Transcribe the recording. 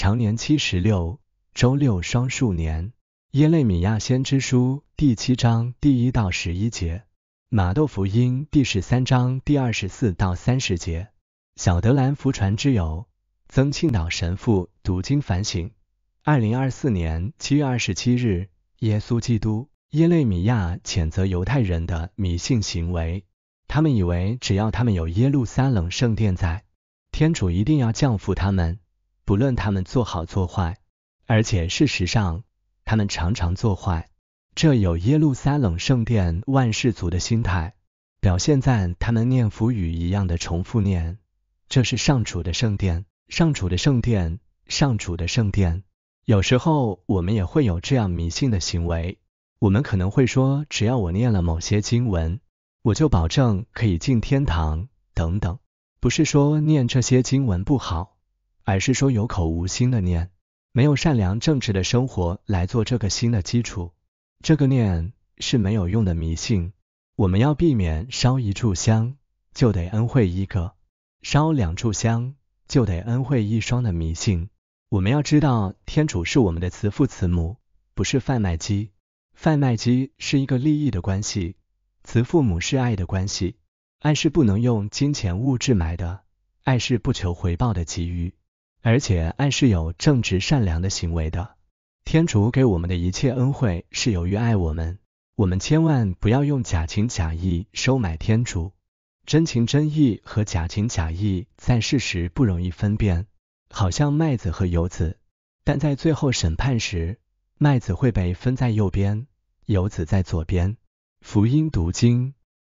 常年七十六，周六双数年。耶肋米亚先知书第七章第一到十一节，马豆福音第十三章第二十四到三十节。小德兰福传之友，曾庆岛神父读经反省。二零二四年七月二十七日，耶稣基督耶肋米亚谴责犹太人的迷信行为，他们以为只要他们有耶路撒冷圣殿在，天主一定要降服他们。不论他们做好做坏，而且事实上，他们常常做坏。这有耶路撒冷圣殿万世族的心态，表现在他们念佛语一样的重复念：“这是上主的圣殿，上主的圣殿，上主的圣殿。”有时候我们也会有这样迷信的行为，我们可能会说：“只要我念了某些经文，我就保证可以进天堂。”等等，不是说念这些经文不好。而是说有口无心的念，没有善良正直的生活来做这个心的基础，这个念是没有用的迷信。我们要避免烧一炷香就得恩惠一个，烧两炷香就得恩惠一双的迷信。我们要知道，天主是我们的慈父慈母，不是贩卖机。贩卖机是一个利益的关系，慈父母是爱的关系。爱是不能用金钱物质买的，爱是不求回报的给予。而且爱是有正直善良的行为的。天主给我们的一切恩惠是由于爱我们，我们千万不要用假情假意收买天主。真情真意和假情假意在世时不容易分辨，好像麦子和游子，但在最后审判时，麦子会被分在右边，游子在左边。福音读经。